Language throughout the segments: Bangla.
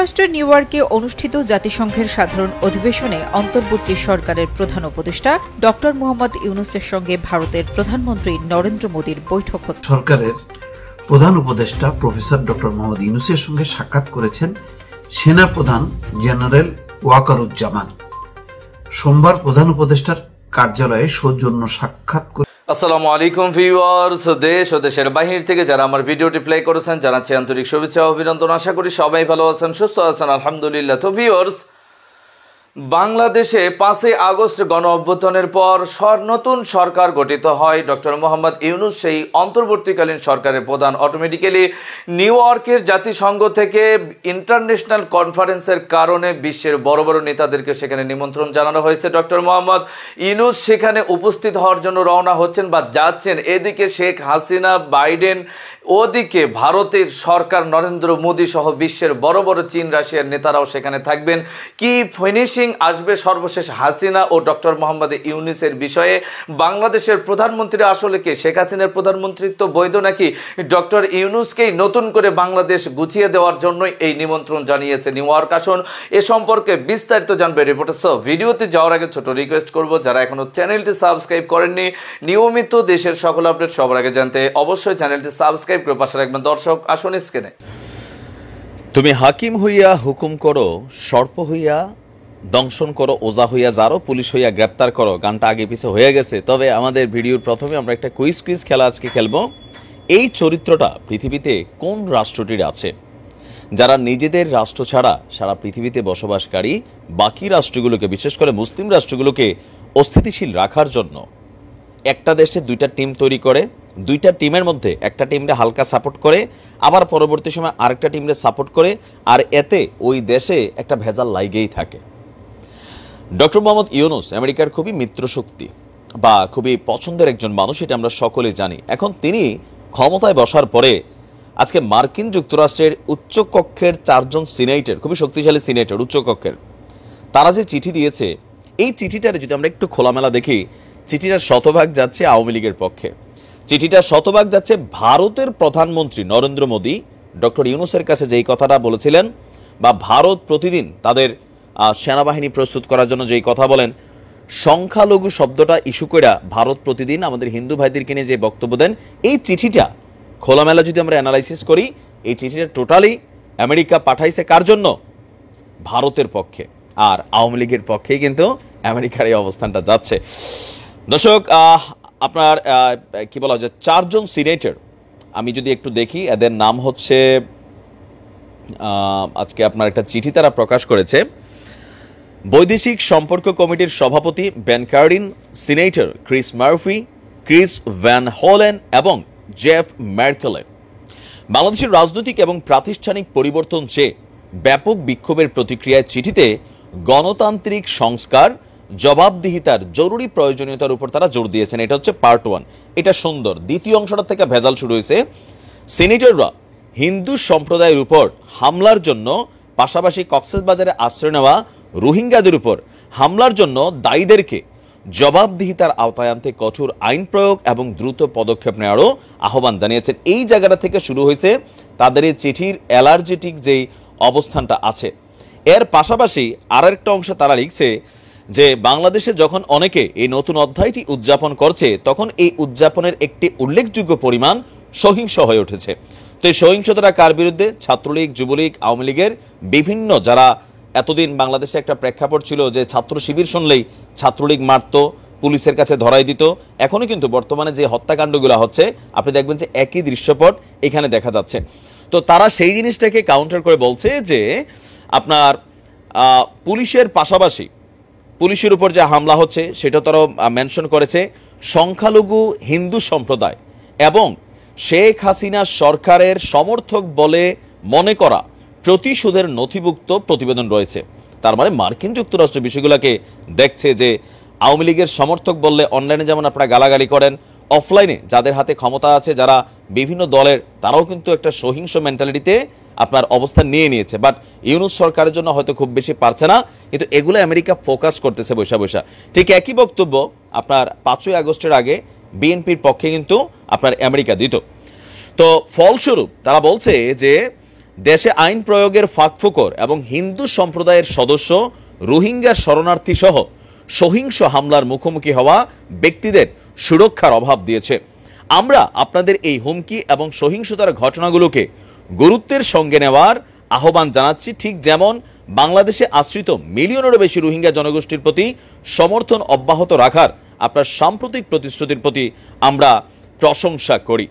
যুক্তরাষ্ট্রের নিউ ইয়র্কে অনুষ্ঠিত জাতিসংঘের সাধারণ অধিবেশনে অন্তর্বর্তী সরকারের প্রধান উপদেষ্টা ড মোহাম্মদ ইউনুসের সঙ্গে ভারতের প্রধানমন্ত্রী নরেন্দ্র মোদীর বৈঠক সরকারের প্রধান উপদেষ্টা প্রফেসর ড মোহাম্মদ ইউনুসের সঙ্গে সাক্ষাৎ করেছেন সেনা প্রধান জেনারেল ওয়াকারুজ্জামান সোমবার প্রধান উপদেষ্টার কার্যালয়ে সৌজন্য সাক্ষাৎ করে আসসালামু আলাইকুম ভিউয়ার্স দেশ ও দেশের বাহির থেকে যারা আমার ভিডিওটি প্লে করেছেন জানাচ্ছি আন্তরিক শুভেচ্ছা অভিনন্দন আশা করি সবাই ভালো আছেন সুস্থ আছেন আলহামদুলিল্লাহ তো ভিউয়ার্স বাংলাদেশে পাঁচই আগস্ট গণ অভ্যুত্থানের পর নতুন সরকার গঠিত হয় ডক্টর মোহাম্মদ ইউনুস সেই অন্তর্বর্তীকালীন সরকারের প্রধান অটোমেটিক্যালি নিউ ইয়র্কের জাতিসংঘ থেকে ইন্টারন্যাশনাল কনফারেন্সের কারণে বিশ্বের বড় বড় নেতাদেরকে সেখানে নিমন্ত্রণ জানানো হয়েছে ডক্টর মোহাম্মদ ইউনুস সেখানে উপস্থিত হওয়ার জন্য রওনা হচ্ছেন বা যাচ্ছেন এদিকে শেখ হাসিনা বাইডেন ওদিকে ভারতের সরকার নরেন্দ্র মোদী সহ বিশ্বের বড় বড় চীন রাশিয়ার নেতারাও সেখানে থাকবেন কি ফিনিশিং ব্রিফিং আসবে সর্বশেষ হাসিনা ও ডক্টর মোহাম্মদ ইউনিসের বিষয়ে বাংলাদেশের প্রধানমন্ত্রী আসলে কে শেখ হাসিনার প্রধানমন্ত্রীত্ব বৈধ নাকি ডক্টর ইউনুসকেই নতুন করে বাংলাদেশ গুছিয়ে দেওয়ার জন্য এই নিমন্ত্রণ জানিয়েছে নিউ ইয়র্ক আসন এ সম্পর্কে বিস্তারিত জানবে রিপোর্টার্স ভিডিওতে যাওয়ার আগে ছোট রিকোয়েস্ট করব যারা এখনও চ্যানেলটি সাবস্ক্রাইব করেননি নিয়মিত দেশের সকল আপডেট সবার আগে জানতে অবশ্যই চ্যানেলটি সাবস্ক্রাইব করে পাশে রাখবেন দর্শক আসুন স্ক্রিনে তুমি হাকিম হইয়া হুকুম করো সর্প হইয়া দংশন করো ওজা হইয়া যারো পুলিশ হইয়া গ্রেপ্তার করো গানটা আগে পিছে হয়ে গেছে তবে আমাদের ভিডিওর প্রথমে আমরা একটা কুইজ কুইজ খেলা আজকে খেলবো এই চরিত্রটা পৃথিবীতে কোন রাষ্ট্রটির আছে যারা নিজেদের রাষ্ট্র ছাড়া সারা পৃথিবীতে বসবাসকারী বাকি রাষ্ট্রগুলোকে বিশেষ করে মুসলিম রাষ্ট্রগুলোকে অস্থিতিশীল রাখার জন্য একটা দেশে দুইটা টিম তৈরি করে দুইটা টিমের মধ্যে একটা টিমরে হালকা সাপোর্ট করে আবার পরবর্তী সময় আরেকটা টিমরে সাপোর্ট করে আর এতে ওই দেশে একটা ভেজাল লাইগেই থাকে ডক্টর মোহাম্মদ ইউনুস আমেরিকার খুবই মিত্রশক্তি বা খুবই পছন্দের একজন মানুষ এটা আমরা সকলে জানি এখন তিনি ক্ষমতায় বসার পরে আজকে মার্কিন যুক্তরাষ্ট্রের উচ্চকক্ষের চারজন সিনেটের খুবই শক্তিশালী সিনেটের উচ্চকক্ষের তারা যে চিঠি দিয়েছে এই চিঠিটার যদি আমরা একটু খোলামেলা দেখি চিঠিটার শতভাগ যাচ্ছে আওয়ামী লীগের পক্ষে চিঠিটার শতভাগ যাচ্ছে ভারতের প্রধানমন্ত্রী নরেন্দ্র মোদী ডক্টর ইউনুসের কাছে যেই কথাটা বলেছিলেন বা ভারত প্রতিদিন তাদের সেনাবাহিনী প্রস্তুত করার জন্য যেই কথা বলেন সংখ্যালঘু শব্দটা ইস্যু করা ভারত প্রতিদিন আমাদের হিন্দু ভাইদেরকে নিয়ে যে বক্তব্য দেন এই চিঠিটা খোলামেলা যদি আমরা অ্যানালাইসিস করি এই চিঠিটা টোটালি আমেরিকা পাঠাইছে কার জন্য ভারতের পক্ষে আর আওয়ামী লীগের পক্ষেই কিন্তু আমেরিকার এই অবস্থানটা যাচ্ছে দর্শক আপনার কি বলা যায় চারজন সিনেটর আমি যদি একটু দেখি এদের নাম হচ্ছে আজকে আপনার একটা চিঠি তারা প্রকাশ করেছে বৈদেশিক সম্পর্ক কমিটির সভাপতি Cardin senator Chris Murphy Chris Van Hollen এবং জেফ ম্যার্কেলে বাংলাদেশের রাজনৈতিক এবং প্রাতিষ্ঠানিক পরিবর্তন চেয়ে ব্যাপক বিক্ষোভের প্রতিক্রিয়ায় চিঠিতে গণতান্ত্রিক সংস্কার জবাবদিহিতার জরুরি প্রয়োজনীয়তার উপর তারা জোর দিয়েছেন এটা হচ্ছে পার্ট ওয়ান এটা সুন্দর দ্বিতীয় অংশটা থেকে ভেজাল শুরু হয়েছে সিনেটররা হিন্দু সম্প্রদায়ের উপর হামলার জন্য পাশাপাশি কক্সেসবাজারে আশ্রয় নেওয়া রোহিঙ্গাদের উপর হামলার জন্য দায়ীদেরকে জবাবদিহিতার আওতায় আনতে কঠোর আইন প্রয়োগ এবং দ্রুত পদক্ষেপ নেওয়ারও আহ্বান জানিয়েছেন এই জায়গাটা থেকে শুরু হয়েছে তাদের এই চিঠির অ্যালার্জেটিক যেই অবস্থানটা আছে এর পাশাপাশি আর একটা অংশে তারা লিখছে যে বাংলাদেশে যখন অনেকে এই নতুন অধ্যায়টি উদযাপন করছে তখন এই উদযাপনের একটি উল্লেখযোগ্য পরিমাণ সহিংস হয়ে উঠেছে তো এই সহিংসতাটা কার বিরুদ্ধে ছাত্রলীগ যুবলীগ আওয়ামী লীগের বিভিন্ন যারা এতদিন বাংলাদেশে একটা প্রেক্ষাপট ছিল যে ছাত্র শিবির শুনলেই ছাত্রলীগ মারত পুলিশের কাছে ধরাই দিত এখনও কিন্তু বর্তমানে যে হত্যাকাণ্ডগুলো হচ্ছে আপনি দেখবেন যে একই দৃশ্যপট এখানে দেখা যাচ্ছে তো তারা সেই জিনিসটাকে কাউন্টার করে বলছে যে আপনার পুলিশের পাশাপাশি পুলিশের উপর যে হামলা হচ্ছে সেটা তারা মেনশন করেছে সংখ্যালঘু হিন্দু সম্প্রদায় এবং শেখ হাসিনা সরকারের সমর্থক বলে মনে করা প্রতিশোধের নথিভুক্ত প্রতিবেদন রয়েছে তার মানে মার্কিন যুক্তরাষ্ট্র বিষয়গুলোকে দেখছে যে আওয়ামী লীগের সমর্থক বললে অনলাইনে যেমন আপনারা গালাগালি করেন অফলাইনে যাদের হাতে ক্ষমতা আছে যারা বিভিন্ন দলের তারাও কিন্তু একটা সহিংস মেন্টালিটিতে আপনার অবস্থান নিয়ে নিয়েছে বাট ইউনুস সরকারের জন্য হয়তো খুব বেশি পারছে না কিন্তু এগুলো আমেরিকা ফোকাস করতেছে বৈশা বৈশা ঠিক একই বক্তব্য আপনার পাঁচই আগস্টের আগে বিএনপির পক্ষে কিন্তু আপনার আমেরিকা দিত তো ফলস্বরূপ তারা বলছে যে দেশে আইন প্রয়োগের ফাঁকফুকর এবং হিন্দু সম্প্রদায়ের সদস্য রোহিঙ্গা শরণার্থী সহ সহিংস হামলার মুখোমুখি হওয়া ব্যক্তিদের সুরক্ষার অভাব দিয়েছে আমরা আপনাদের এই হুমকি এবং সহিংসতার ঘটনাগুলোকে গুরুত্বের সঙ্গে নেওয়ার আহ্বান জানাচ্ছি ঠিক যেমন বাংলাদেশে আশ্রিত মিলিয়নেরও বেশি রোহিঙ্গা জনগোষ্ঠীর প্রতি সমর্থন অব্যাহত রাখার আপনার সাম্প্রতিক প্রতিশ্রুতির প্রতি আমরা প্রশংসা করি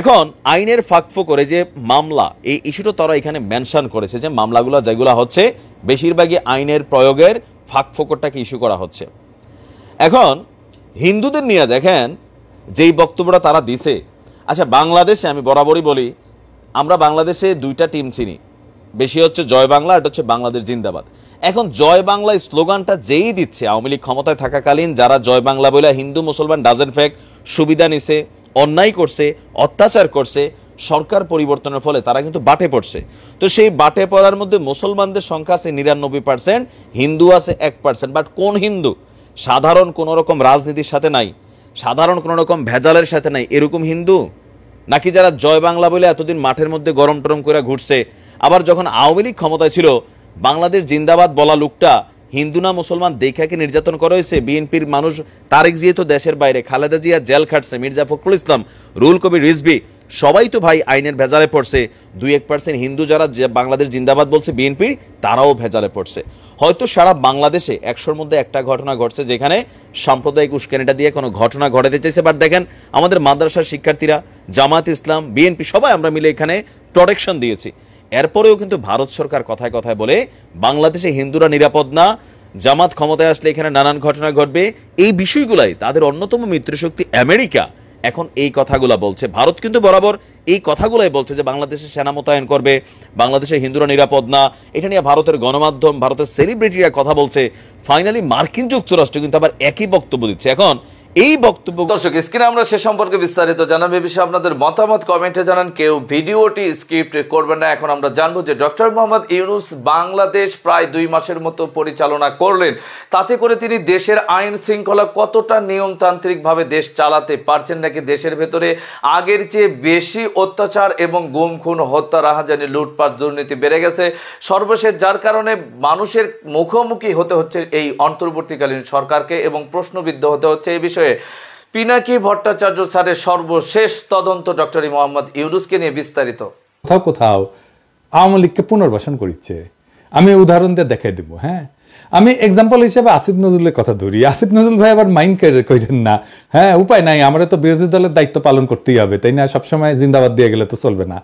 এখন আইনের ফাঁকফো করে যে মামলা এই ইস্যুটা তারা এখানে মেনশন করেছে যে মামলাগুলো যেগুলো হচ্ছে বেশিরভাগই আইনের প্রয়োগের ফাঁকফোকরটাকে ইস্যু করা হচ্ছে এখন হিন্দুদের নিয়ে দেখেন যেই বক্তব্যটা তারা দিছে আচ্ছা বাংলাদেশে আমি বরাবরই বলি আমরা বাংলাদেশে দুইটা টিম চিনি বেশি হচ্ছে জয় বাংলা এটা হচ্ছে বাংলাদেশ জিন্দাবাদ এখন জয় বাংলা স্লোগানটা যেই দিচ্ছে আওয়ামী লীগ ক্ষমতায় থাকাকালীন যারা জয় বাংলা বলে হিন্দু মুসলমান ডাজেন ফ্যাক্ট সুবিধা নিছে অন্যায় করছে অত্যাচার করছে সরকার পরিবর্তনের ফলে তারা কিন্তু বাটে পড়ছে তো সেই বাটে পড়ার মধ্যে মুসলমানদের সংখ্যা আছে নিরানব্বই পার্সেন্ট হিন্দু আছে এক পার্সেন্ট বাট কোন হিন্দু সাধারণ কোনো রকম রাজনীতির সাথে নাই সাধারণ কোনো রকম ভেজালের সাথে নাই এরকম হিন্দু নাকি যারা জয় বাংলা বলে এতদিন মাঠের মধ্যে গরম টরম করে ঘুরছে আবার যখন আওয়ামী লীগ ক্ষমতায় ছিল বাংলাদেশ জিন্দাবাদ বলা লোকটা হিন্দু না মুসলমান দেখাকে নির্যাতন করা হয়েছে বিএনপির মানুষ তারেক জিয়া তো দেশের বাইরে খালেদা জিয়া জেল খাটছে মির্জা ফখরুল ইসলাম রুল কবির রিজবি সবাই তো ভাই আইনের ভেজালে পড়ছে দুই এক পার্সেন্ট হিন্দু যারা বাংলাদেশ জিন্দাবাদ বলছে বিএনপির তারাও ভেজালে পড়ছে হয়তো সারা বাংলাদেশে একশোর মধ্যে একটা ঘটনা ঘটছে যেখানে সাম্প্রদায়িক উস্কানিটা দিয়ে কোনো ঘটনা ঘটাতে চাইছে বাট দেখেন আমাদের মাদ্রাসার শিক্ষার্থীরা জামাত ইসলাম বিএনপি সবাই আমরা মিলে এখানে প্রোটেকশন দিয়েছি এরপরেও কিন্তু ভারত সরকার কথায় কথায় বলে বাংলাদেশে হিন্দুরা নিরাপদ না জামাত ক্ষমতায় আসলে এখানে নানান ঘটনা ঘটবে এই বিষয়গুলাই তাদের অন্যতম মিত্রশক্তি আমেরিকা এখন এই কথাগুলা বলছে ভারত কিন্তু বরাবর এই কথাগুলাই বলছে যে বাংলাদেশে সেনা মোতায়েন করবে বাংলাদেশে হিন্দুরা নিরাপদ না এটা নিয়ে ভারতের গণমাধ্যম ভারতের সেলিব্রিটিরা কথা বলছে ফাইনালি মার্কিন যুক্তরাষ্ট্র কিন্তু আবার একই বক্তব্য দিচ্ছে এখন এই বক্তব্য দর্শক স্ক্রিনে আমরা সে সম্পর্কে বিস্তারিত জানাবো এ বিষয়ে আপনাদের মতামত কমেন্টে জানান কেউ ভিডিওটি স্ক্রিপ্ট করবেন না এখন আমরা জানবো যে ডক্টর মোহাম্মদ ইউনুস বাংলাদেশ প্রায় দুই মাসের মতো পরিচালনা করলেন তাতে করে তিনি দেশের আইন শৃঙ্খলা কতটা নিয়মতান্ত্রিকভাবে দেশ চালাতে পারছেন নাকি দেশের ভেতরে আগের চেয়ে বেশি অত্যাচার এবং গুম খুন হত্যা রাহাজানি লুটপাট দুর্নীতি বেড়ে গেছে সর্বশেষ যার কারণে মানুষের মুখোমুখি হতে হচ্ছে এই অন্তর্বর্তীকালীন সরকারকে এবং প্রশ্নবিদ্ধ হতে হচ্ছে এই বিষয়ে বিষয়ে পিনাকি ভট্টাচার্য স্যারের সর্বশেষ তদন্ত ডক্টর মোহাম্মদ ইউরুসকে নিয়ে বিস্তারিত কোথাও কোথাও আওয়ামী লীগকে পুনর্বাসন করিচ্ছে আমি উদাহরণ দিয়ে দেখাই দেবো হ্যাঁ আমি এক্সাম্পল হিসেবে আসিফ নজরুলের কথা ধরি আসিফ নজরুল ভাই আবার মাইন্ড কইলেন না হ্যাঁ উপায় নাই আমরা তো বিরোধী দলের দায়িত্ব পালন করতেই হবে তাই না সবসময় জিন্দাবাদ দিয়ে গেলে তো চলবে না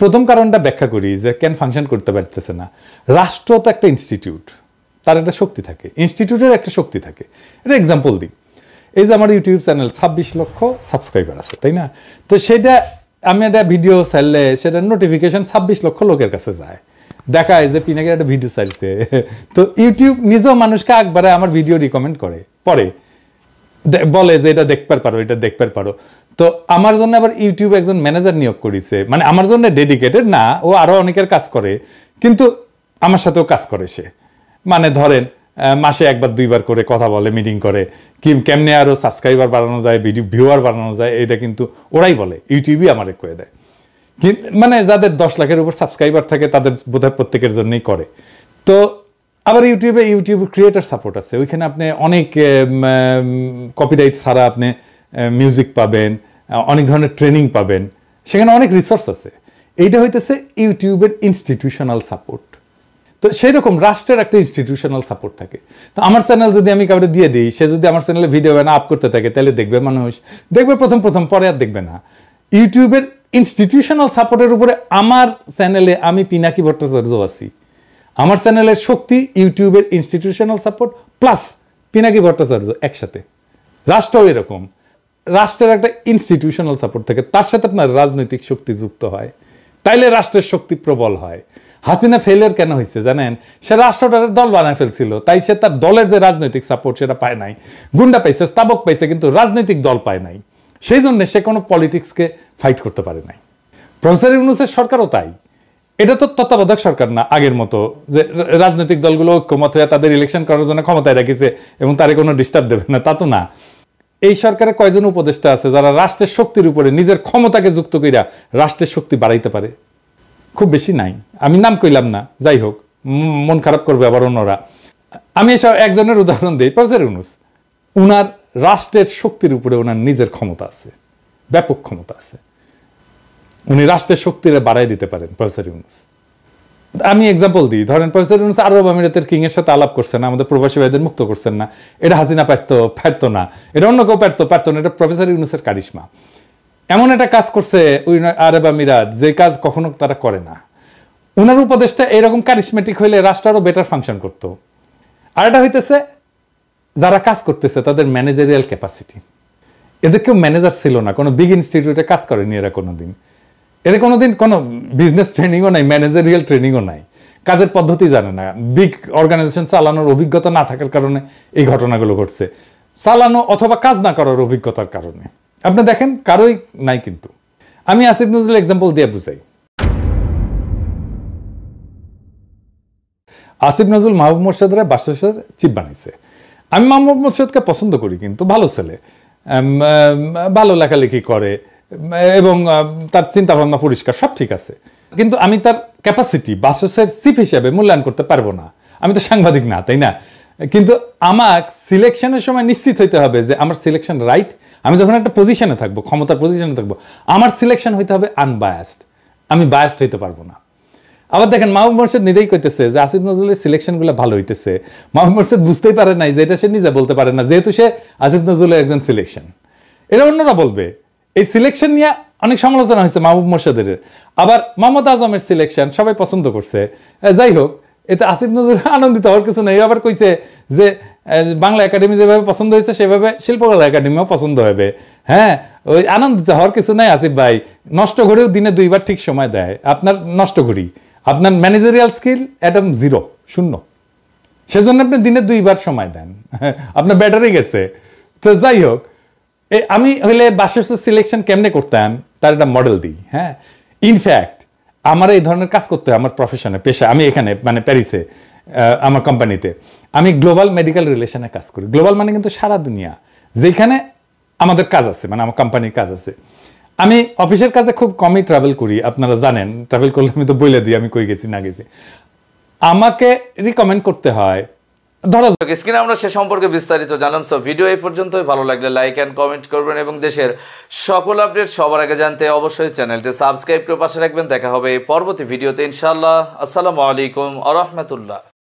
প্রথম কারণটা ব্যাখ্যা করি যে কেন ফাংশন করতে পারতেছে না রাষ্ট্র তো একটা ইনস্টিটিউট তার একটা শক্তি থাকে ইনস্টিটিউটের একটা শক্তি থাকে এটা এক্সাম্পল দিই এই যে আমার ইউটিউব চ্যানেল ছাব্বিশ লক্ষ সাবস্ক্রাইবার আছে তাই না তো সেটা আমি একটা ভিডিও চাইলে সেটা নোটিফিকেশান ছাব্বিশ লক্ষ লোকের কাছে যায় দেখায় যে পিনাকের একটা ভিডিও চাইছে তো ইউটিউব নিজেও মানুষকে একবারে আমার ভিডিও রিকমেন্ড করে পরে বলে যে এটা দেখতে পারো এটা দেখতে পারো তো আমার জন্য আবার ইউটিউব একজন ম্যানেজার নিয়োগ করেছে মানে আমার জন্য ডেডিকেটেড না ও আরও অনেকের কাজ করে কিন্তু আমার সাথেও কাজ করে সে মানে ধরেন মাসে একবার দুইবার করে কথা বলে মিটিং করে কি কেমনে আরও সাবস্ক্রাইবার বাড়ানো যায় ভিডিও ভিউয়ার বাড়ানো যায় এটা কিন্তু ওরাই বলে ইউটিউবই আমার করে দেয় কিন্তু মানে যাদের দশ লাখের উপর সাবস্ক্রাইবার থাকে তাদের হয় প্রত্যেকের জন্যই করে তো আবার ইউটিউবে ইউটিউব ক্রিয়েটার সাপোর্ট আছে ওইখানে আপনি অনেক কপিরাইট ছাড়া আপনি মিউজিক পাবেন অনেক ধরনের ট্রেনিং পাবেন সেখানে অনেক রিসোর্স আছে এইটা হইতেছে ইউটিউবের ইনস্টিটিউশনাল সাপোর্ট তো সেই রকম রাষ্ট্রের একটা ইনস্টিটিউশনাল সাপোর্ট থাকে তো আমার চ্যানেল যদি আমি কাউকে দিয়ে দিই সে যদি আমার চ্যানেলে ভিডিও বানা আপ করতে থাকে তাহলে দেখবে মানুষ দেখবে প্রথম প্রথম পরে আর দেখবে না ইউটিউবের ইনস্টিটিউশনাল সাপোর্টের উপরে আমার চ্যানেলে আমি পিনাকি ভট্টাচার্য আছি আমার চ্যানেলের শক্তি ইউটিউবের institutional support plus Pinaki Bhattacharya একসাথে রাষ্ট্রও এরকম রাষ্ট্রের একটা ইনস্টিটিউশনাল সাপোর্ট থাকে তার সাথে আপনার রাজনৈতিক শক্তি যুক্ত হয় তাইলে রাষ্ট্রের শক্তি প্রবল হয় হাসিনা ফেলের কেন হয়েছে জানেন সে রাষ্ট্রটার দল বানায় ফেলছিল তাই সে তার দলের যে রাজনৈতিক সাপোর্ট সেটা পায় নাই গুন্ডা পাইছে স্তাবক পাইছে কিন্তু রাজনৈতিক দল পায় নাই সেই জন্য সে কোনো পলিটিক্সকে ফাইট করতে পারে নাই প্রফেসর ইউনুসের সরকারও তাই এটা তো তত্ত্বাবধায়ক সরকার না আগের মতো যে রাজনৈতিক দলগুলো ঐক্যমত হয়ে তাদের ইলেকশন করার জন্য ক্ষমতায় রাখিছে এবং তারে কোনো ডিস্টার্ব দেবে না তা তো না এই সরকারে কয়জন উপদেষ্টা আছে যারা রাষ্ট্রের শক্তির উপরে নিজের ক্ষমতাকে যুক্ত করিয়া রাষ্ট্রের শক্তি বাড়াইতে পারে খুব বেশি নাই আমি নাম কইলাম না যাই হোক মন খারাপ করবে আবার অন্যরা আমি এসব একজনের উদাহরণ দিই প্রফেসর ইউনুস উনার রাষ্ট্রের শক্তির উপরে ওনার নিজের ক্ষমতা আছে ব্যাপক ক্ষমতা আছে উনি রাষ্ট্রের শক্তিরে বাড়াই দিতে পারেন প্রফেসর ইউনুস আমি এক্সাম্পল দিই ধরেন প্রফেসর ইউনুস আরব আমিরাতের কিংয়ের সাথে আলাপ করছেন না আমাদের প্রবাসী ভাইদের মুক্ত করছেন না এটা হাসিনা পারত পারত না এটা অন্য কেউ পারত পারত না এটা প্রফেসর ইউনুসের কারিশমা এমন একটা কাজ করছে ওই আরেবা মিরাজ যে কাজ কখনো তারা করে না ওনার উপদেশটা এরকম কারিসমেটিক হইলে রাষ্ট্র আরও বেটার ফাংশন করতো আর এটা হইতেছে যারা কাজ করতেছে তাদের ম্যানেজারিয়াল ক্যাপাসিটি এদের কেউ ম্যানেজার ছিল না কোনো বিগ ইনস্টিটিউটে কাজ করেনি এরা কোনো দিন এরা কোনো দিন কোনো বিজনেস ট্রেনিংও নাই ম্যানেজারিয়াল ট্রেনিংও নাই কাজের পদ্ধতি জানে না বিগ অর্গানাইজেশন চালানোর অভিজ্ঞতা না থাকার কারণে এই ঘটনাগুলো ঘটছে চালানো অথবা কাজ না করার অভিজ্ঞতার কারণে আপনি দেখেন কারোই নাই কিন্তু আমি আসিফ নজরুল এক্সাম্পল দিয়ে বুঝাই আসিফ নজরুল মাহবুব মোর্শেদরা বাসের চিপ বানিয়েছে আমি মাহবুব মোর্শেদকে পছন্দ করি কিন্তু ভালো ছেলে ভালো লেখালেখি করে এবং তার চিন্তাভাবনা পরিষ্কার সব ঠিক আছে কিন্তু আমি তার ক্যাপাসিটি বাসসের চিফ হিসেবে মূল্যায়ন করতে পারবো না আমি তো সাংবাদিক না তাই না কিন্তু আমার সিলেকশনের সময় নিশ্চিত হইতে হবে যে আমার সিলেকশন রাইট আমি যখন একটা পজিশনে থাকবো ক্ষমতার পজিশনে থাকবো আমার সিলেকশন হইতে হবে আনবায়াসড আমি বায়াসড হইতে পারবো না আবার দেখেন মাহবুব মোর্শেদ নিজেই কইতেছে যে আসিফ নজরুলের সিলেকশনগুলো ভালো হইতেছে মাহবুব মোর্শেদ বুঝতেই পারে নাই যে এটা সে নিজে বলতে পারে না যেহেতু সে আসিফ নজরুলের একজন সিলেকশন এটা অন্যরা বলবে এই সিলেকশন নিয়ে অনেক সমালোচনা হয়েছে মাহবুব মোর্শেদের আবার মোহাম্মদ আজমের সিলেকশন সবাই পছন্দ করছে যাই হোক এতে আসিফ নজরুল আনন্দিত হওয়ার কিছু নেই আবার কইছে যে বাংলা একাডেমি যেভাবে পছন্দ হয়েছে সেভাবে শিল্পকলা একাডেমিও পছন্দ হবে হ্যাঁ ওই আনন্দিত হওয়ার কিছু নাই আসিফ ভাই নষ্ট ঘড়িও দিনে দুইবার ঠিক সময় দেয় আপনার নষ্ট ঘড়ি আপনার ম্যানেজারিয়াল স্কিল একদম জিরো শূন্য সেজন্য আপনি দিনে দুইবার সময় দেন আপনার ব্যাটারি গেছে তো যাই হোক আমি হইলে বাসের সিলেকশন কেমনে করতাম তার একটা মডেল দিই হ্যাঁ ইনফ্যাক্ট আমার এই ধরনের কাজ করতে হয় আমার প্রফেশনে পেশা আমি এখানে মানে প্যারিসে আমার কোম্পানিতে আমি গ্লোবাল মেডিকেল রিলেশনে কাজ করি গ্লোবাল মানে কিন্তু সারা দুনিয়া যেখানে আমাদের কাজ আছে মানে আমার কোম্পানির কাজ আছে আমি অফিসের কাজে খুব কমই ট্রাভেল করি আপনারা জানেন ট্রাভেল করলে আমি তো বইলে দিই আমি কই গেছি না গেছি আমাকে রিকমেন্ড করতে হয় ধরো স্ক্রিনে আমরা সে সম্পর্কে বিস্তারিত জানলাম সো ভিডিও এই পর্যন্তই ভালো লাগলে লাইক অ্যান্ড কমেন্ট করবেন এবং দেশের সকল আপডেট সবার আগে জানতে অবশ্যই চ্যানেলটি সাবস্ক্রাইব করে পাশে রাখবেন দেখা হবে পরবর্তী ভিডিওতে ইনশাআল্লাহ আসসালামু আলাইকুম আ রহমতুল্লাহ